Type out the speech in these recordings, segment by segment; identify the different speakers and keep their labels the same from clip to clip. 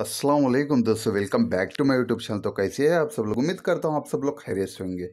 Speaker 1: असलम दोस्तों welcome back to my YouTube channel तो कैसे है आप सब लोग उम्मीद करता हूँ आप सब लोग खैरियत होंगे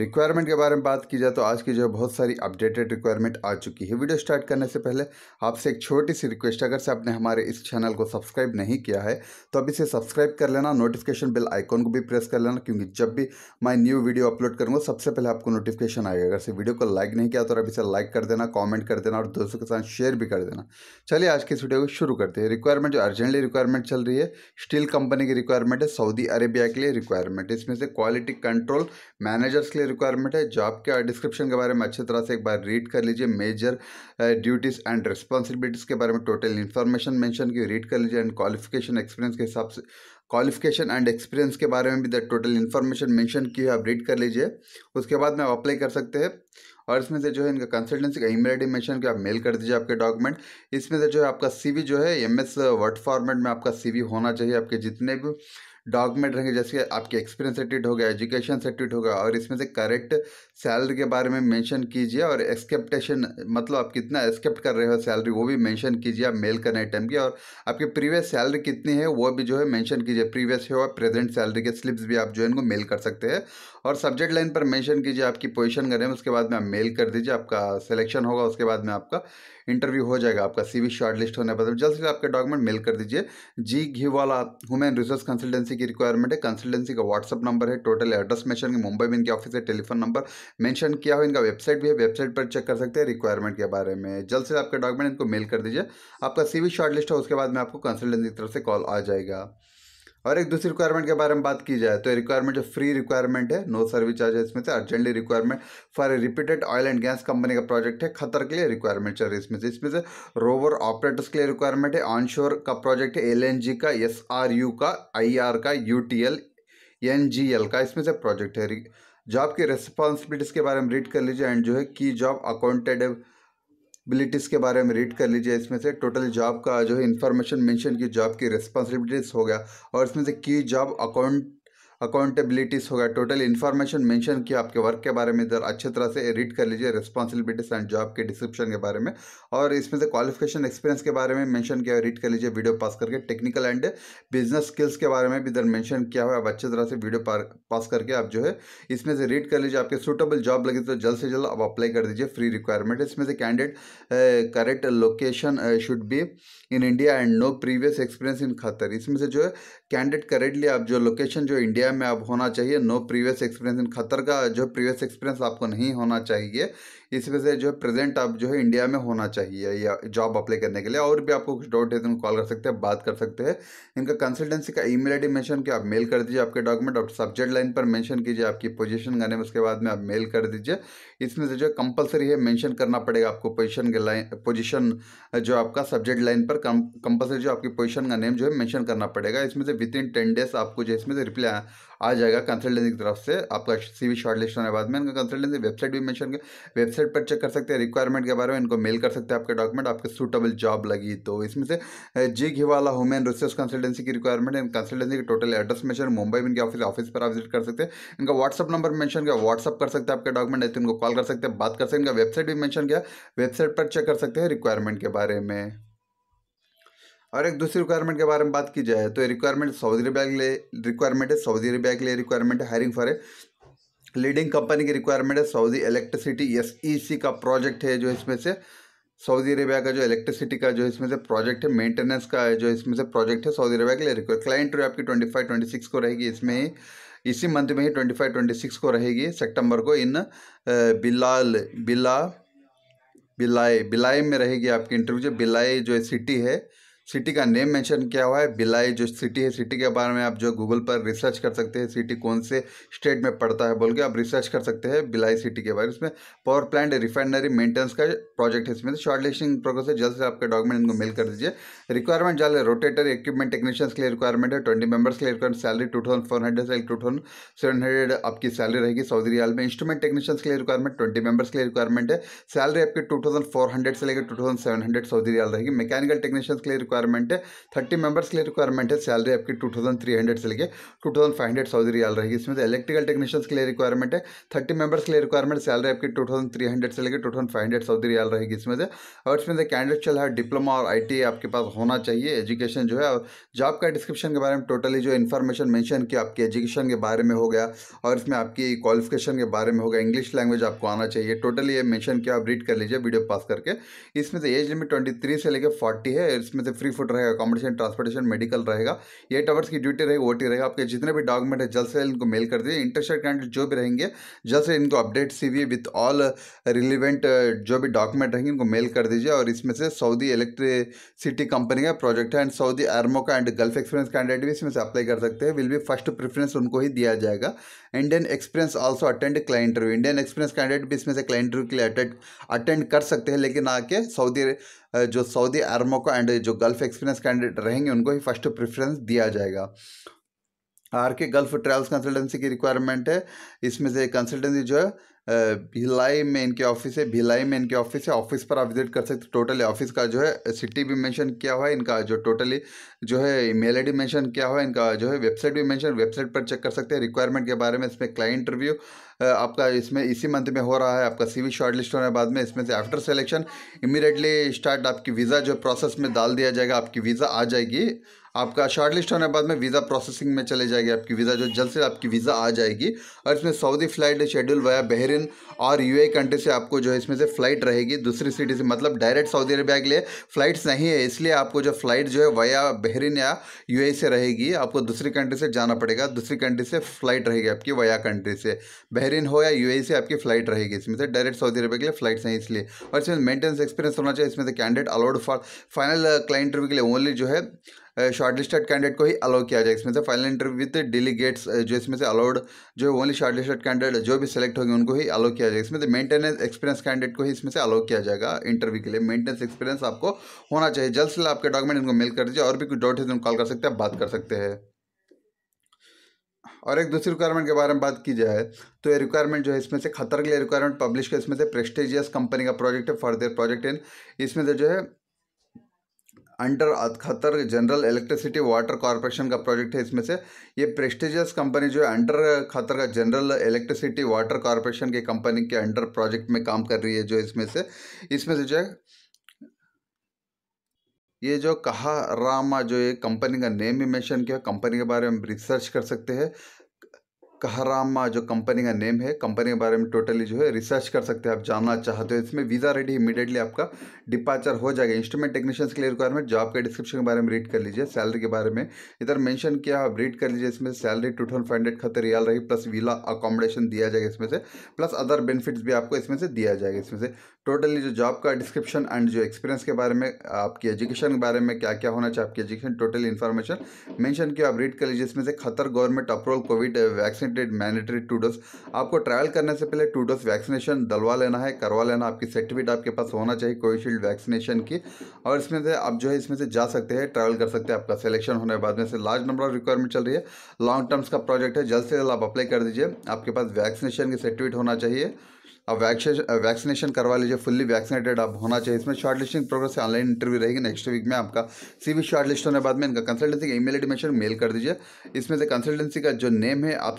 Speaker 1: रिक्वायरमेंट के बारे में बात की जाए तो आज की जो है बहुत सारी अपडेटेड रिक्वायरमेंट आ चुकी है वीडियो स्टार्ट करने से पहले आपसे एक छोटी सी रिक्वेस्ट अगर से आपने हमारे इस चैनल को सब्सक्राइब नहीं किया है तो अभी से सब्सक्राइब कर लेना नोटिफिकेशन बिल आइकॉन को भी प्रेस कर लेना क्योंकि जब भी मैं न्यू वीडियो अपलोड करूँगा सबसे पहले आपको नोटिफिकेशन आएगा अगर से वीडियो को लाइक नहीं किया तो अभी से लाइक कर देना कॉमेंट कर देना और दोस्तों के साथ शेयर भी कर देना चलिए आज की इस वीडियो को शुरू करते हैं रिक्वायरमेंट जो अर्जेंटली रिक्वायरमेंट चल रही है स्टील कंपनी की रिक्वायरमेंट है सऊदी अरेबिया के लिए रिक्वायरमेंट इसमें से क्वालिटी कंट्रोल मैनेजर्स के लिए रिक्वायरमेंट है जॉब के डिस्क्रिप्शन के बारे में अच्छी तरह से एक बार रीड कर लीजिए मेजर ड्यूटीज़ एंड रिस्पॉन्सिबिलिटीज़ के बारे में टोटल इन्फॉर्मेशन मैंशन की रीड कर लीजिए एंड क्वालिफिकेशन एक्सपीरियंस के हिसाब से क्वालिफिकेशन एंड एक्सपीरियंस के बारे में भी द टोटल इन्फॉर्मेशन मेंशन की है आप रीड कर लीजिए उसके बाद में आप अप्लाई कर सकते हैं और इसमें से जो है इनका कंसल्टेंसी का मेल आई मेंशन आप मेल कर दीजिए आपके डॉक्यूमेंट इसमें से जो है आपका सीवी जो है एमएस वर्ड फॉर्मेट में आपका सीवी होना चाहिए आपके जितने भी डॉक्यूमेंट रहेंगे जैसे आपके एक्सपीरियंस सर्टिफिकेट हो गया एजुकेशन सर्टिफिकेट होगा और इसमें से करेक्ट सैलरी के बारे में मेंशन कीजिए और एक्सेप्टेशन मतलब आप कितना एक्सेप्ट कर रहे हो सैलरी वो भी मेंशन कीजिए आप मेल करने टाइम की और आपकी प्रीवियस सैलरी कितनी है वो भी जो है मेंशन कीजिए प्रीवियस है और प्रेजेंट सैलरी के स्लिप्स भी आप जो है इनको मेल कर सकते हैं और सब्जेक्ट लाइन पर मेंशन कीजिए आपकी पोजीशन करें उसके बाद में आप मेल कर दीजिए आपका सिलेक्शन होगा उसके बाद में आपका इंटरव्यू हो जाएगा आपका सीवी शॉर्टलिस्ट होने पर जल्द से जल्द आपके डॉक्यूमेंट मेल कर दीजिए जी Ghiwala human resource consultancy की रिक्वायरमेंट है कंसल्टेंसी का व्हाट्सअप नंबर है टोटल एड्रेस मेंशन की मुंबई में इनके ऑफिस है टेलीफोन नंबर मेंशन किया हो इनका वेबसाइट भी है वेबसाइट पर चेक कर सकते हैं रिक्वायरमेंट के बारे में जल्द से आपके डॉक्यूमेंट इनको मेल कर दीजिए आपका सी शॉर्ट शॉर्टलिस्ट हो उसके बाद में आपको कंसल्टेंसी की तरफ से कॉल आ जाएगा और एक दूसरी रिक्वायरमेंट के बारे में बात की जाए तो रिक्वायरमेंट जो फ्री रिक्वायरमेंट है नो सर्विस चार्जेस में से urgently requirement for a repeated oil and gas company का प्रोजेक्ट है खतर के लिए रिक्वायरमेंट चल रही है इसमें से इसमें से रोवर ऑपरेटर्स के लिए रिक्वायरमेंट है ऑनशोर का प्रोजेक्ट है एल का एस का आई का यू एन का इसमें से प्रोजेक्ट है जॉब की रिस्पॉन्सिबिलिटीज़ के बारे में रीड कर लीजिए एंड जो है की जॉब अकाउंटेड बिलिटीज़ के बारे में रीड कर लीजिए इसमें से टोटल जॉब का जो है इन्फॉर्मेशन मेंशन की जॉब की रिस्पॉन्सिबिलिटीज़ हो गया और इसमें से की जॉब अकाउंट अकाउंटेबिलिटीज़ हो गया टोटल इन्फॉर्मेशन मेंशन किया आपके वर्क के बारे में इधर अच्छे तरह से रीड कर लीजिए रिस्पॉन्सिबिलिटीज एंड जॉब के डिस्क्रिप्शन के बारे में और इसमें से क्वालिफिकेशन एक्सपीरियंस के बारे में मेंशन किया रीड कर लीजिए वीडियो पास करके टेक्निकल एंड बिजनेस स्किल्स के बारे में भी इधर मैंशन किया हुआ है आप अच्छे तरह से वीडियो पास करके आप जो है इसमें से रीड कर लीजिए आपके सुटेबल जॉब लगी तो जल्द से जल्द आप अप्लाई कर दीजिए फ्री रिक्वायरमेंट इसमें से candidate correct location should be in India and no previous experience in Qatar इसमें से जो है कैंडिडेट करेंटली आप जो लोकेशन जो इंडिया में आप होना चाहिए नो प्रीवियस एक्सपीरियंस इन खतर का जो प्रीवियस एक्सपीरियंस आपको नहीं होना चाहिए इस वजह से जो है प्रेजेंट आप जो है इंडिया में होना चाहिए या जॉब अप्लाई करने के लिए और भी आपको कुछ डाउट है तो कॉल कर सकते हैं बात कर सकते हैं इनका कंसल्टेंसी का ईमेल आईडी मेंशन किया आप मेल कर दीजिए आपके डॉक्यूमेंट और सब्जेक्ट लाइन पर मैंशन कीजिए आपकी पोजिशन गाने में उसके बाद में आप मेल कर दीजिए इसमें से जो है कंपलसरी है मैंशन करना पड़ेगा आपको पोजिशन के लाइन पोजिशन जो आपका सब्जेक्ट लाइन पर कंपलसरी जो आपकी पोजिशन का नेम जो है मैंशन करना पड़ेगा इसमें से विद इन टेन डेज आपको जो इसमें से रिप्लाई आ जाएगा कंसल्टेंसी की तरफ से आपका सी वी शॉर्ट लिस्ट होने बाद में इनका कंसल्टेंसी वेबसाइट भी मैंशन कर वेबसाइट पर चेक कर सकते हैं रिक्वायरमेंट के बारे में इनको मेल कर सकते हैं आपके डॉक्यूमेंट आपके सूटेबल जॉब लगी तो इसमें से जी घिवाला हुमेन रिसोर्स कंसल्टेंसी की रिक्वायरमेंट इन कंसल्टेंसी के टोटल एड्रेस मैंशन मुंबई में इनके ऑफिस ऑफिस पर आप विजिट कर सकते हैं इनका व्हाट्सअप नंबर मैंशन किया व्हाट्सअप कर सकते हैं आपके डॉक्यूमेंट ऐसे तो इनको कॉल कर सकते हैं बात कर सकते हैं इनका वेबसाइट भी मैंशन किया वेबसाइट पर चेक कर सकते हैं रिक्वायरमेंट के बारे में और एक दूसरी रिक्वायरमेंट के बारे में बात की जाए तो रिक्वायरमेंट सऊदी अरबिया के लिए रिक्वायरमेंट है सऊदी अरबिया के लिए रिक्वायरमेंट है hiring for a leading company की रिक्वायरमेंट है Saudi electricity S E C का प्रोजेक्ट है जो इसमें से सऊदी अरबिया का जो इलेक्ट्रिसिटी का जो इसमें से प्रोजेक्ट है मेंटेनेंस का जो इसमें से प्रोजेक्ट है सऊदी अरबिया के लिए रिक्वायर क्लाइंट जो आपकी ट्वेंटी फाइव ट्वेंटी सिक्स को रहेगी इसमें ही इसी मंथ में ही ट्वेंटी फाइव ट्वेंटी सिक्स को रहेगी सेप्टेम्बर को इन बिलाल बिला बिलाए बिलाई में रहेगी आपकी इंटरव्यू जो बिलाई जो सिटी है सिटी का नेम मेंशन किया हुआ है बिलाई जो सिटी है सिटी के बारे में आप जो गूगल पर रिसर्च कर सकते हैं सिटी कौन से स्टेट में पड़ता है बोल के आप रिसर्च कर सकते हैं बिलाई सिटी के बारे में इसमें पावर प्लांट रिफाइनरी मेंटेनेंस का प्रोजेक्ट है इसमें शॉर्ट लिस्टिंग प्रोग्रेस है जल्द से आपके डॉक्यूमेंट इनको मेल कर दीजिए रिक्वायरमेंट जल्द है रोटेटर इक्विपमेंट टेक्नीशियंस के लिए रिक्वायरमेंट है ट्वेंटी मेबर्स के लिए requirement salary two thousand four hundred से टू थाउजेंड सेवन हंड्रेड आपकी सैलरी रहेगी सऊदी रियाल में इंस्ट्रूमेंट टेक्नीशियंस के लिए रिक्वायरमेंट ट्वेंटी मेबर्स के लिए रिक्वायरमेंट है सैलरी आपकी टू थाउजेंड फोर हंड्रेड से लेकर two thousand seven hundred Saudi riyal रहेगी मैकेनिकल टेक्नीशियंस के लिए रिक्वायरमेंट है थर्टी मेंबर्स के लिए रिक्वायरमेंट है सैलरी आपकी टू थाउजेंड थ्री हंड्रेड से लेके two thousand five hundred Saudi riyal रहेगी इसमें से इलेक्ट्रिकल टेक्नीशियंस के लिए रिक्वायरमेंट है थर्टी मेंबर्स के लिए रिक्वायरमेंट सैलरी आपकी टू थाउजेंड थ्री हंड्रेड से लेकर two thousand five hundred Saudi riyal रहेगी इसमें से और इसमें से कैंडिडेट चल है डिप्लोमा और आई e आपके पास होना चाहिए एजुकेशन जो है जॉब का डिस्क्रिप्शन के बारे में टोटली जो इन्फॉर्मेशन मैंशन किया आपकी एजुकेशन के बारे में हो गया और इसमें आपकी क्वालिफिकेशन के बारे में होगा इंग्लिश लैंग्वेज आपको आना चाहिए टोटली ये मैंशन किया आप रीड कर लीजिए वीडियो पास करके इसमें से एज लिमिट ट्वेंटी थ्री से लेकर फोर्टी है इसमें से फ्री थ्री फुट रहेगा अकोमोडेशन ट्रांसपोर्टेशन मेडिकल रहेगा एट आवर्स की ड्यूटी रहेगी ओटी रहेगा आपके जितने भी डॉक्यूमेंट है जल्द से इनको मेल कर दीजिए इंटरेस्टेड कैंडिडेट जो भी रहेंगे जल्द से इनको update C V with all relevant जो भी डॉक्यूमेंट रहेंगे इनको मेल कर दीजिए और इसमें से सऊदी इलेक्ट्रिसिटी कंपनी का प्रोजेक्ट है एंड सऊदी आर्मो का एंड गल्फ एक्सपीरियंस कैंडिडेट भी इसमें से अप्लाई कर सकते हैं विल भी फर्स्ट प्रेफरेंस उनको ही दिया जाएगा Indian experience also attend client interview Indian experience candidate भी इसमें से क्लाइंट इंटरव्यू के लिए अटेंड कर सकते हैं लेकिन आके सऊदी जो सऊदी आर्मों को एंड जो गल्फ़ एक्सपीरियंस कैंडिडेट रहेंगे उनको ही फर्स्ट प्रेफरेंस दिया जाएगा R K gulf travels consultancy की रिक्वायरमेंट है इसमें से कंसल्टेंसी जो है भिलाई में इनके ऑफिस है भिलाई में इनके ऑफिस है ऑफिस पर आप विजिट कर सकते हो टोटली ऑफिस का जो है सिटी भी मेंशन किया हुआ है इनका जो टोटली जो है मेल आई डी मेंशन किया हुआ है इनका जो है वेबसाइट भी मेंशन वेबसाइट पर चेक कर सकते हैं रिक्वायरमेंट के बारे में इसमें क्लाइंट रिव्यू आपका इसमें इसी मंथ में हो रहा है आपका सी वी शॉर्ट होने बाद में इसमें से आफ्टर सेलेक्शन इमीडिएटली स्टार्ट आपकी वीज़ा जो प्रोसेस में डाल दिया जाएगा आपकी वीज़ा आ जाएगी आपका शॉर्ट लिस्ट होने के बाद में वीज़ा प्रोसेसिंग में चले जाएगी आपकी वीज़ा जो जल्द से आपकी वीज़ा आ जाएगी और इसमें Saudi flight schedule via Bahrain और यू कंट्री e से आपको जो है इसमें से फ़्लाइट रहेगी दूसरी सिटी से मतलब डायरेक्ट सऊदी अरबिया के लिए फ़्लाइट्स नहीं है इसलिए आपको जो फ्लाइट जो है वाया बहरीन या यू e से रहेगी आपको दूसरी कंट्री से जाना पड़ेगा दूसरी कंट्री से फ़्लाइट रहेगी आपकी वाया कंट्री से बहरीन हो या यू e से आपकी फ़्लाइट रहेगी इसमें से डायरेक्ट सऊदी अरबिया के लिए फ़्लाइट्स नहीं इसलिए और इसमें मेंटेनेंस एक्सपीरियंस होना चाहिए इसमें से candidate allowed for final client interview के लिए ओनली जो है शॉर्टलिस्टेड लिस्टेड कैंडिडेट को ही अलाउ किया जाएगा इसमें से फाइनल इंटरव्यू विद डेलीगेट्स जो इसमें से अलाउड जो ओनली शॉर्टलिस्टेड कैंडिडेट जो भी सिलेक्ट होंगे उनको ही अलाउ किया जाएगा इसमें से मेंटेनेंस एक्सपीरियंस कैंडिडेट को ही इसमें से अलाउ किया जाएगा इंटरव्यू के लिए मेंटेनेंस एक्सपीरियंस आपको होना चाहिए जल्द से जल्द आपके डॉक्यूमेंट इनको मेल कर दीजिए और भी कुछ डाउट है तो कॉल कर सकते हैं बात कर सकते हैं और एक दूसरी रिक्वायरमेंट के बारे में बात की जाए तो ये रिक्वायरमेंट जो है इसमें से खतर के लिए रिक्वायरमेंट पब्लिश किया इसमें से प्रेस्टिजियस कंपनी का प्रोजेक्ट है फर्दर प्रोजेक्ट इन इसमें से जो है under Qatar general electricity water corporation का प्रोजेक्ट है इसमें से ये प्रेस्टिजियस कंपनी जो है अंडर खतर का जनरल इलेक्ट्रिसिटी वाटर कॉरपोरेशन की कंपनी के अंडर प्रोजेक्ट में काम कर रही है जो इसमें से इसमें से जो है ये जो कहा रामा जो ये कंपनी का नेम भी मेंशन किया कंपनी के बारे में रिसर्च कर सकते हैं कहरामा जो कंपनी का नेम है कंपनी के बारे में टोटली जो है रिसर्च कर सकते हैं आप जानना चाहते हो इसमें वीज़ा रेडी इमीडिएटली आपका डिपार्चर हो जाएगा इंस्ट्रूमेंट टेक्नीशियंस के लिए रिक्वायरमेंट जॉब के डिस्क्रिप्शन के बारे में रीड कर लीजिए सैलरी के बारे में इधर मेंशन किया आप रीड कर लीजिए इसमें salary two thousand five hundred रही प्लस वीला अकोमोडेशन दिया जाएगा इसमें से प्लस अदर बेनिफिट्स भी आपको इसमें से दिया जाएगा इसमें से टोटली जो जॉब का डिस्क्रिप्शन एंड जो एक्सपीरियंस के बारे में आपकी एजुकेशन के बारे में क्या क्या होना चाहिए आपकी एजुकेशन टोटल इन्फॉर्मेशन मैंशन किया आप रीड कर लीजिए इसमें से Qatar government approval covid vaccine vaccinated mandatory two dose आपको ट्रैवल करने से पहले टू डोज वैक्सीनेशन डलवा लेना है करवा लेना आपकी सर्टिफिकेट आपके पास होना चाहिए कोविशील्ड वैक्सीनेशन की और इसमें से आप जो है इसमें से जा सकते हैं ट्रैवल कर सकते हैं आपका सिलेक्शन होने के बाद में से लार्ज नंबर ऑफ रिक्वायरमेंट चल रही है लॉन्ग टर्म्स का प्रोजेक्ट है जल्द से जल्द आप अप्लाई कर दीजिए आपके पास वैक्सीनेशन की सर्टिफिकेट होना चाहिए आप वैक्सीनेशन करवा लीजिए फुल्ली वैक्सीनेटेड आप होना चाहिए इसमें शॉर्ट लिस्टिंग प्रोग्रेस से ऑनलाइन इंटरव्यू रहेगी नेक्स्ट वीक में आपका सीवी शॉर्ट लिस्ट होने बाद में इनका कंसल्टेंसी का ईमेल एडमिशन मेल कर दीजिए इसमें से कंसल्टेंसी का जो नेम है आप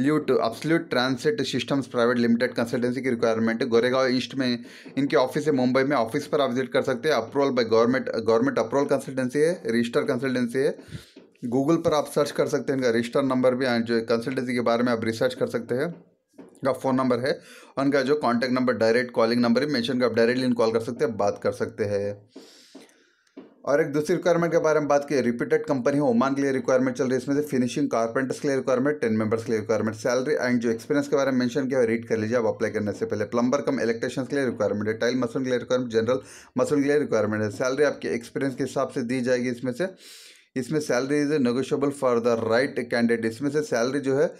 Speaker 1: ल्यूट absolute transit systems private limited consultancy की रिक्वायरमेंट है गोरेगांव ईस्ट में इनके ऑफिस है मुंबई में ऑफिस पर आप विजिट कर सकते हैं approval by government government approval consultancy है रजिस्टर कंसल्टेंसी है गूगल पर आप सर्च कर सकते हैं इनका रजिस्टर नंबर भी जो कंसल्टेंसी के बारे में आप रिसर्च कर सकते हैं का फ़ोन नंबर है उनका जो contact number direct calling number है मैंशन कर आप डायरेक्टली कॉल कर सकते हैं बात कर सकते हैं और एक दूसरी रिक्वायरमेंट के बारे में बात की रिपीटेड कंपनी है ओमान के लिए रिक्वायरमेंट चल रही है इसमें से फिनिशिंग कारपेंटर्स के लिए रिक्वायरमेंट टेन मेंबर्स के लिए रिक्वायरमेंट सैलरी एंड जो एक्सपीरियंस के बारे में मेंशन किया है रीड कर लीजिए आप अप्लाई करने से पहले प्लम्बर कम इलेक्ट्रिशियन के लिए रिक्वायरमेंट है टाइल मसून के लिए रिक्वायरमेंट जनरल मसून के लिए रिक्वायरमेंट है सैलरी आपके एक्सपीरियंस के हिसाब से दी जाएगी इसमें से इसमें salary is a negotiable for the right candidate इसमें से सैलरी जो है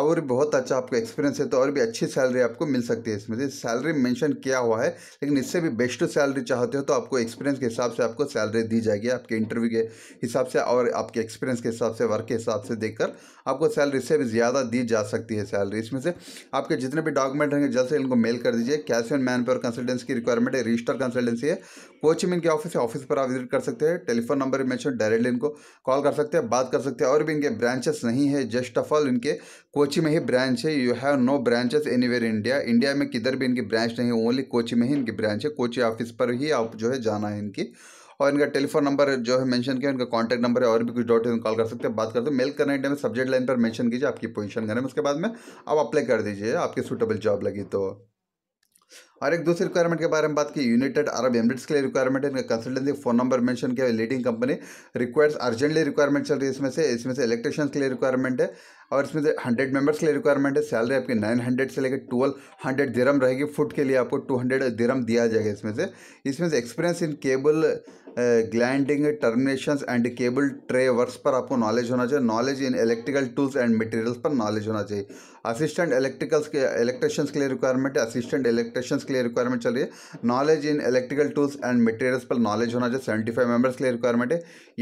Speaker 1: और बहुत अच्छा आपका एक्सपीरियंस है तो और भी अच्छी सैलरी आपको मिल सकती है इसमें से सैलरी मेंशन किया हुआ है लेकिन इससे भी बेस्ट सैलरी चाहते हो तो आपको एक्सपीरियंस के हिसाब से आपको सैलरी दी जाएगी आपके इंटरव्यू के हिसाब से और आपके एक्सपीरियंस के हिसाब से वर्क के हिसाब से देखकर आपको सैलरी से भी ज़्यादा दी जा सकती है सैलरी इसमें से आपके जितने भी डॉक्यूमेंट होंगे जल्द से इनको मेल कर दीजिए कैश मैन पावर कंसल्टेंसी की रिक्वायरमेंट है रजिस्टर कंसल्टेंसी है कोचिमिन के ऑफिस है ऑफिस पर आप विजिट कर सकते हैं टेलीफोन नंबर मैं डायरेक्टली इनको कॉल कर सकते हैं बात कर सकते हैं और भी इनके ब्रांचेस नहीं है जस्ट ऑफ ऑल इनके कोची में ही ब्रांच है you have no branches any India India में किधर भी इनकी ब्रांच नहीं है ओनली कोची में ही इनकी ब्रांच है कोची ऑफिस पर ही आप जो है जाना है इनकी और इनका टेलीफोन नंबर जो है मेंशन किया इनका कॉन्टैक्ट नंबर है और भी कुछ डॉट है कॉल तो कर सकते हैं बात करते हैं मेल करने टाइम सब्जेक्ट लाइन पर मेंशन कीजिए आपकी पोजीशन करें उसके बाद में आप अप्लाई कर दीजिए आपकी सूटेबल जॉब लगी तो और एक दूसरी रिक्वायरमेंट के बारे में बात की यूनाइटेड अरब एमरेट्स के लिए रिक्वायरमेंट है इनका कंसल्टेंसी फोन नंबर मेंशन किया leading company requires urgently requirement चल रही है इसमें से इसमें से इलेक्ट्रिशियंस के लिए रिक्वायरमेंट है और इसमें से हंड्रेड मेंबर्स के लिए रिक्वायरमेंट है सैलरी आपकी नाइन हंड्रेड से लेकर ट्वेल्व हंड्रेड दिरम रहेगी फुट के लिए आपको टू हंड्रेड दिरम दिया जाएगा इसमें से इसमें से experience in cable glanding termination and cable tray works पर आपको नॉलेज होना चाहिए knowledge in electrical tools and materials पर नॉलेज होना चाहिए असिस्टेंट इलेक्ट्रिकल्स के इलेक्ट्रिशियंस के लिए रिक्वायरमेंट है असिस्टेंट इलेक्ट्रिशियंस के लिए रिक्वायरमेंट चल रही है knowledge in electrical tools and materials पर नॉलेज होना चाहिए सेवेंटी फाइव मेंबर्स के लिए रिक्वायरमेंट है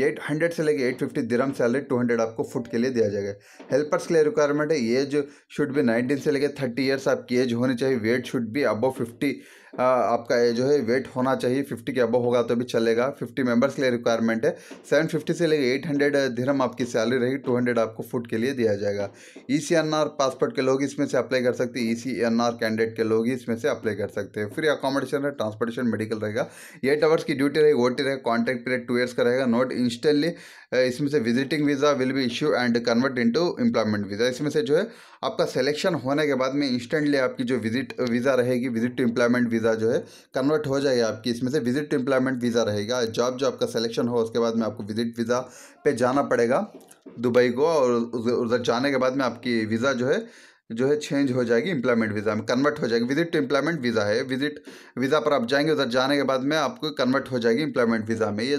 Speaker 1: एट हंड्रेड से लेकर eight fifty dirham salary two hundred आपको फुट के लिए दिया जाएगा हेल्पर्स के लिए रिक्वायरमेंट है एज शुड भी नाइनटीन से लेकर थर्टी ईयर्स आपकी एज होनी चाहिए वेट शुड भी अबव फिफ्टी हाँ, आपका जो है वेट होना चाहिए फिफ्टी के अबो होगा तो भी चलेगा फिफ्टी मेंबर्स के लिए रिक्वायरमेंट है सेवन फिफ्टी से लेकर एट हंड्रेड धीरम आपकी सैलरी रहेगी टू हंड्रेड आपको फूड के लिए दिया जाएगा E C N R passport के लोग इसमें से अप्लाई कर सकते हैं E C N R candidate के लोग इसमें से अप्लाई कर सकते हैं फ्री अकोमोडेशन है ट्रांसपोर्टेशन मेडिकल रहेगा एट आवर्स की ड्यूटी रहेगी ओटी रहेगा कॉन्ट्रैक्ट पीरियड टू ईयर्स का रहेगा नोट इंस्टेंटली इसमें से visiting visa will be issue and convert to employment visa इसमें से जो है आपका सिलेक्शन होने के बाद में इंस्टेंटली आपकी जो विजिट वीज़ा रहेगी visit to employment visa visa जो है कन्वर्ट हो जाएगा आपकी इसमें से विजिट टू एम्प्लॉयमेंट वीज़ा रहेगा जॉब जो आपका सिलेक्शन हो उसके बाद में आपको विजिट वीज़ा पे जाना पड़ेगा दुबई को और उधर जाने के बाद में आपकी वीज़ा जो है जो है चेंज हो जाएगी इम्प्लॉयमेंट वीज़ा में कन्वर्ट हो जाएगी विजिट टू इम्प्लॉयमेंट वीज़ा है विजिट वीज़ा पर आप जाएंगे उधर जाने के बाद में आपको कन्वर्ट हो जाएगी इम्प्लॉयमेंट वीज़ा में ये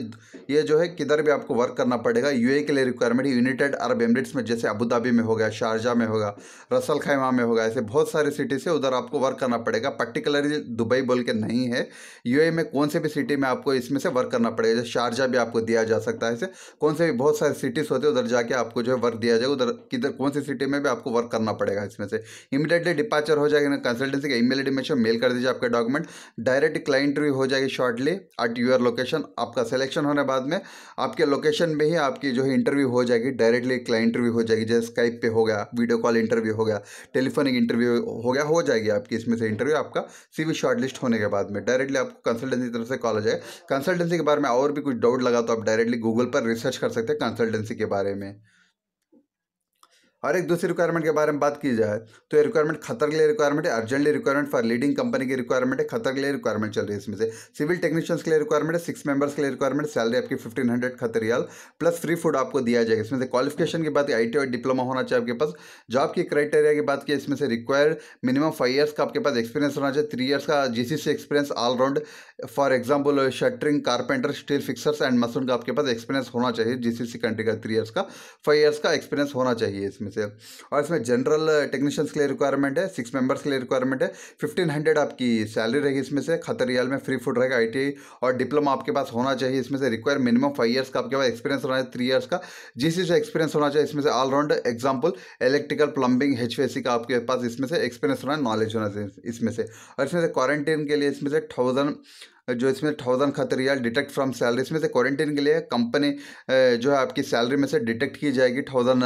Speaker 1: ये जो है किधर भी आपको वर्क करना पड़ेगा यू e के लिए रिक्वायरमेंट यूनाइटेड अरब एमरेट्स में जैसे अबूधाबी में होगा शारजा में होगा रसल खैमा में होगा ऐसे बहुत सारी सिटी से उधर आपको वर्क करना पड़ेगा पर्टिकुलरली दुबई बोल के नहीं है यू e में कौन से भी सिटी में आपको इसमें से वर्क करना पड़ेगा जैसे शारजा भी आपको दिया जा सकता है ऐसे कौन से भी बहुत सारे सिटीज़ होते हैं उधर जाके आपको जो है वर्क दिया जाएगा उधर किधर कौन सी सिटी में भी आपको वर्क करना पड़ेगा इसमें इसमें से इमीडिएटली डिपार्चर हो जाएगा ना कंसल्टेंसी का ईमेल आईडी में से मेल कर दीजिए आपका डॉक्यूमेंट डायरेक्ट क्लाइंट भी हो जाएगी शॉर्टली एट यूर लोकेशन आपका सिलेक्शन होने बाद में आपके लोकेशन में ही आपकी जो है इंटरव्यू हो जाएगी डायरेक्टली क्लाइंट इंटरव्यू हो जाएगी जैसे स्काइप पे हो गया वीडियो कॉल इंटरव्यू हो गया टेलीफोनिक इंटरव्यू हो गया हो जाएगी आपकी इसमें से इंटरव्यू आपका सीवी शॉर्टलिस्ट होने के बाद में डायरेक्टली आपको कंसल्टेंसी तरफ से कॉल हो जाएगा कंसल्टेंसी के बारे में और भी कुछ डाउट लगा तो आप डायरेक्टली गूगल पर रिसर्च कर सकते हैं कंसल्टेंसी के बारे में और एक दूसरी रिक्वायरमेंट के बारे में बात की जाए तो ये रिक्वायरमेंट खतर के लिए रिक्वायरमेंट है urgently requirement for leading company की रिक्वायरमेंट है खतर के लिए रिक्वायरमेंट चल रही है इसमें से सिविल टेक्नीशियंस के लिए रिक्वायरमेंट है सिक्स मेंबर्स के लिए रिक्वायरमेंट सैलरी आपकी fifteen hundred Qatar riyal plus free food आपको दिया जाएगा इसमें से क्वालिफिकेशन की बात आई टी डिप्लोमा होना चाहिए आपके पास जॉब की क्राइटेरिया की बात की इसमें से रिक्वायर्ड मिनिमम फाइव ईयर्स का आपके पास एक्सपीरियंस होना चाहिए थ्री ईयर्स का जी experience allround for example shuttering carpenter steel fixers and mason का आपके पास एक्सपीरियंस होना चाहिए जीसीसी कंट्री का थ्री ईयर्स का फाइव ईयर्स का एक्सपीरियंस होना चाहिए इसमें से और इसमें जनरल टेक्नीशियंस uh, के लिए रिक्वायरमेंट है सिक्स मेंबर्स के लिए रिक्वायरमेंट है फिफ्टीन हंड्रेड आपकी सैलरी रहेगी इसमें से खतर रियाल में फ्री फूड रहेगा आई और डिप्लोमा आपके पास होना चाहिए इसमें से रिक्वायर मिनिमम फाइव ईयर्स का आपके पास एक्सपीरियंस होना चाहिए थ्री ईयर्स का जी से एक्सपीरियंस होना चाहिए इसमें से allround example electrical plumbing H का आपके पास इसमें से एक्सपीरियंस होना नॉलेज होना चाहिए इसमें से और इसमें से क्वारंटीन के लिए इसमें से थाउजेंड जो इसमें थाउजेंड खत रियाल डिटेक्ट फ्रॉम सैलरी इसमें से क्वारंटीन के लिए कंपनी जो है आपकी सैलरी में से डिटेक्ट की जाएगी थाउजेंड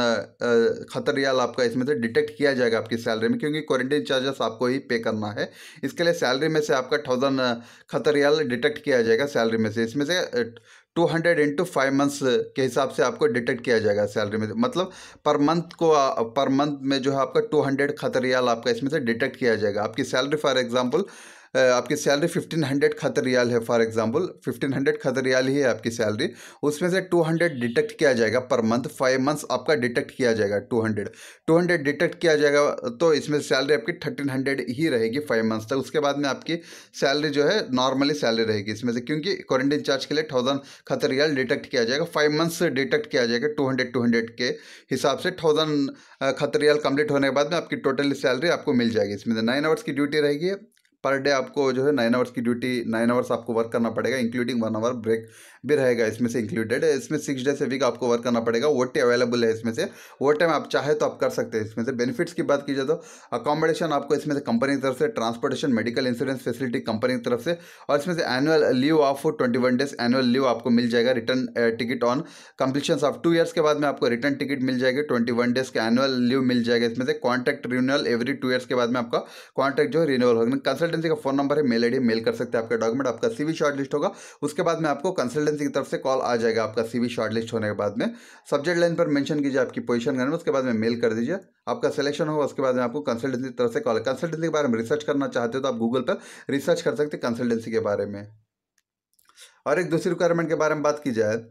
Speaker 1: खत रियाल आपका इसमें से डिटेक्ट किया जाएगा आपकी सैलरी में क्योंकि क्वारंटीन चार्जेस आपको ही पे करना है इसके लिए सैलरी में से आपका थाउजेंड खत रियाल डिटेक्ट किया जाएगा सैलरी में से इसमें से two hundred into five months के हिसाब से आपको डिटेक्ट किया जाएगा सैलरी में मतलब पर मंथ को पर मंथ में जो है आपका टू हंड्रेड खतरियाल आपका इसमें से डिटेक्ट किया जाएगा आपकी सैलरी फॉर एग्जाम्पल आपकी salary fifteen hundred Qatar riyal है for example fifteen hundred Qatar riyal ही है आपकी सैलरी उसमें से टू हंड्रेड डिटेक्ट किया जाएगा पर मंथ फाइव मंथ्स आपका डिटेक्ट किया जाएगा two hundred two hundred detect किया जाएगा तो इसमें सैलरी आपकी थर्टीन हंड्रेड ही रहेगी फाइव मंथ्स तक उसके बाद में आपकी सैलरी जो है नॉर्मली सैलरी रहेगी इसमें से क्योंकि क्वारंटीन चार्ज के लिए थाउजेंड खतर रियाल डिटेक्ट किया जाएगा फाइव मंथ्स डिटेक्ट किया जाएगा टू हंड्रेड टू हंड्रेड के हिसाब से थाउजेंड खतर रियाल कंप्लीट होने के बाद में आपकी टोटली सैलरी आपको मिल जाएगी इसमें से नाइन आवर्स की ड्यूटी रहेगी पर डे आपको जो है नाइन आवर्स की ड्यूटी नाइन आवर्स आपको वर्क करना पड़ेगा इंक्लूडिंग वन आवर ब्रेक भी रहेगा इसमें से इंक्लूडेड है इसमें सिक्स डेज से वीक आपको वर्क करना पड़ेगा वो टी अवेलेबल है इसमें से वो टाइम आप चाहे तो आप कर सकते हैं इसमें से बेनिफिट्स की बात की जाए तो अकोमोडेशन आपको इसमें से कंपनी की तरफ से transportation medical insurance facility company की तरफ से और इसमें से annual leave of twenty one days annual leave आपको मिल जाएगा return ticket on completion of two years के बाद में आपको रिटर्न टिकट मिल जाएगी ट्वेंटी वन डेज का एनुअल लीव मिल जाएगा इसमें से contract renewal every two years के बाद में आपका कॉन्ट्रैक्ट जो रिन्यूअल होगा कंसल्टेंसी का फोन नंबर है मेल आई मेल कर सकते हैं आपका डॉक्यूमेंट आपका सीवी शॉर्ट लिस्ट होगा उसके बाद में आपको कंसल्टेंसी वैकेंसी की तरफ से कॉल आ जाएगा आपका सीवी शॉर्टलिस्ट होने के बाद में सब्जेक्ट लाइन पर मेंशन कीजिए आपकी पोजीशन करना उसके बाद में मेल कर दीजिए आपका सिलेक्शन होगा उसके बाद में आपको कंसल्टेंसी की तरफ से कॉल कंसल्टेंसी के बारे में रिसर्च करना चाहते हो तो आप गूगल पर रिसर्च कर सकते हैं कंसल्टेंसी के बारे में और एक दूसरी रिक्वायरमेंट के बारे में बात की जाए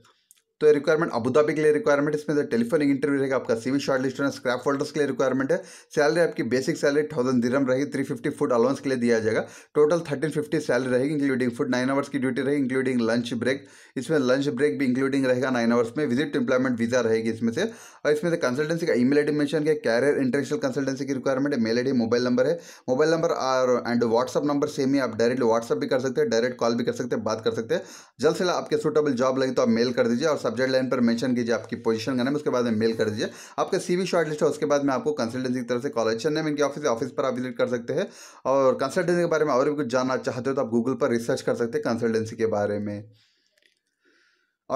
Speaker 1: तो रिक्वायरमेंट अबूधाबी के लिए रिक्वायरमेंट इसमें टेलीफोनिक तो इंटरव्यू रहेगा आपका सीवी शॉर्ट लिस्ट होना स्क्रैप फोल्डर्स के लिए रिक्वायरमेंट है सैलरी आपकी बेसिक सैलरी थाउजेंड दिरम रहेगी थ्री फिफ्टी फूड अलाउंस के लिए दिया जाएगा टोटल थर्टीन फिफ्टी सैलरी रहेगी इंक्लूडिंग फूड नाइन आवर्स की ड्यूटी रहेगी इंक्लूडिंग लंच ब्रेक इसमें लंच ब्रेक भी इंक्लूडिंग रहेगा नाइन आवर्स में विजिट टू वीजा रहेगी इसमें से और इसमें से कंसल्टेंसी का ईमेल आई मेंशन किया कैरियर इंटरनेशनल कंसल्टेंसी की रिक्वायरमेंट है मेल आई मोबाइल नंबर है मोबाइल नंबर और एंड व्हाट्सअप नंबर सेम ही आप डायरेक्ट व्हाट्सअप भी कर सकते हैं डायरेक्ट कॉल भी कर सकते हैं बात कर सकते हैं जल्द से जल्द आपके सुटेबल जॉब लगे तो आप मेल कर दीजिए और सब्जेक्ट लाइन पर मेंशन कीजिए आपकी पोजीशन का नाम उसके बाद में मेल कर दीजिए आपका सीवी शॉर्ट लिस्ट है उसके बाद में आपको कंसल्टेंसी की तरफ से कॉलेज अच्छा में इनकी ऑफिस ऑफिस पर आप विजिट कर सकते हैं और कंसल्टेंसी के बारे में और भी कुछ जानना चाहते हो तो आप गूगल पर रिसर्च कर सकते हैं कंसल्टेंसी के बारे में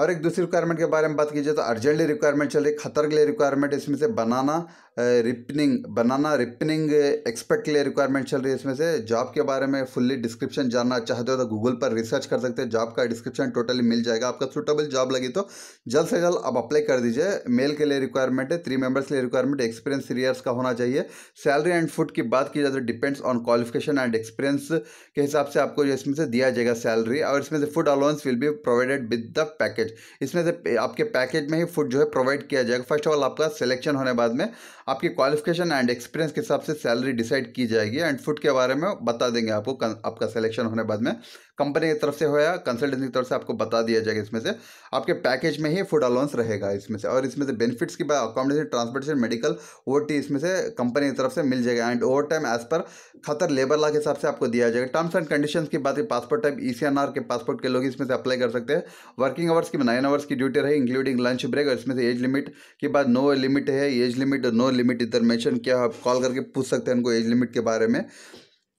Speaker 1: और एक दूसरी रिक्वायरमेंट के बारे में बात कीजिए तो अर्जेंटली रिक्वायरमेंट चल रही खतर के लिए रिक्वायरमेंट इसमें से banana ripening banana ripening expert के लिए रिक्वायरमेंट चल रही है इसमें से जॉब के बारे में फुल्ली डिस्क्रिप्शन जानना चाहते हो तो गूगल पर रिसर्च कर सकते हैं जॉब का डिस्क्रिप्शन टोटली मिल जाएगा आपका सुटेबल जॉब लगी तो जल्द से जल्द आप अप्लाई कर दीजिए मेल के लिए रिक्वायरमेंट है थ्री मेंबर्स के लिए रिक्वायरमेंट एक्सपीरियंस थ्री ईयर्स का होना चाहिए सैलरी एंड फूड की बात की जाए तो depends on qualification and experience के हिसाब से आपको जो इसमें से दिया जाएगा सैलरी और इसमें से food allowance will be provided with the package इसमें से आपके पैकेज में ही फूड जो है प्रोवाइड किया जाएगा फर्स्ट ऑफ ऑल आपका सिलेक्शन होने बाद में आपकी क्वालिफिकेशन एंड एक्सपीरियंस के हिसाब से सैलरी डिसाइड की जाएगी एंड फूड के बारे में बता देंगे आपको आपका सिलेक्शन होने बाद में कंपनी की तरफ से हो या कंसल्टेंसी की तरफ से आपको बता दिया जाएगा इसमें से आपके पैकेज में ही फूड अलाउंस रहेगा इसमें से और इसमें से बेनिफिट्स की बात अकोमोडेशन ट्रांसपोर्टेशन मेडिकल ओ इसमें से कंपनी की तरफ से मिल जाएगा and over time as per खतर लेबर लॉ के हिसाब से आपको दिया जाएगा टर्म्स एंड कंडीशन की बात पासपोर्ट टाइप ई के पासपोर्ट के लोग इसमें से अप्लाई कर सकते हैं वर्किंग आवर्स की नाइन आवर्स की ड्यूटी रहे इंक्लूडिंग लंच ब्रेक और इसमें से एज लिमिट के बाद नो लिमिट है एज लिमिट नो लिमिट इधर मैंशन किया आप कॉल करके पूछ सकते हैं उनको एज लिमिट के बारे में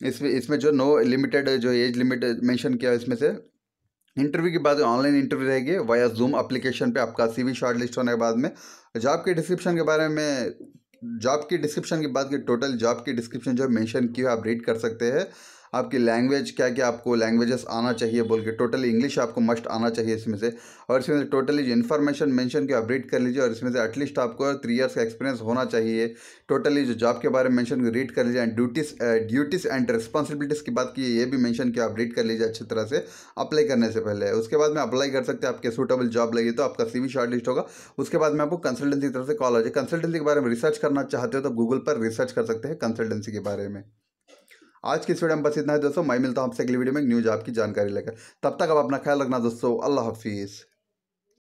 Speaker 1: इसमें इसमें जो नो लिमिटेड जो एज लिमिट मेंशन किया इसमें से इंटरव्यू के बाद ऑनलाइन इंटरव्यू रहेगी वाया जूम अप्लीकेशन पे आपका सीवी शॉर्ट लिस्ट होने के बाद में जॉब के डिस्क्रिप्शन के बारे में जॉब की डिस्क्रिप्शन के बाद की टोटल जॉब की डिस्क्रिप्शन जो मेंशन की है आप रीड कर सकते हैं आपकी लैंग्वेज क्या क्या आपको लैंग्वेजेस आना चाहिए बोल के टोटली इंग्लिश आपको मस्ट आना चाहिए इसमें से और इसमें से टोटली इन्फॉर्मेशन मेंशन के अपडेट कर लीजिए और इसमें से एटलीस्ट आपको थ्री ईयर्स का एक्सपीरियंस होना चाहिए टोटली जो जॉब के बारे में मैंशन रीड कर लीजिए and duties duties and responsibilities की बात की ये भी मैंशन किया आप रीड कर लीजिए अच्छी तरह से अप्लाई करने से पहले उसके बाद में अप्लाई कर सकते हैं आपके सूटेबल जॉब लगी तो आपका सी शॉर्ट लिस्ट होगा उसके बाद में आपको कंसल्टेंसी की तरफ से कॉल हो जाए कंसल्टेंसी के बारे में रिसर्च करना चाहते हो तो गूगल पर रिसर्च कर सकते हैं कंसल्टेंसी के बारे में आज की इस वीडियो में बस इतना है दोस्तों मैं मिलता हूँ आपसे अगली वीडियो में न्यूज आपकी जानकारी लेकर तब तक आप अपना ख्याल रखना दोस्तों अल्लाह हाफिज़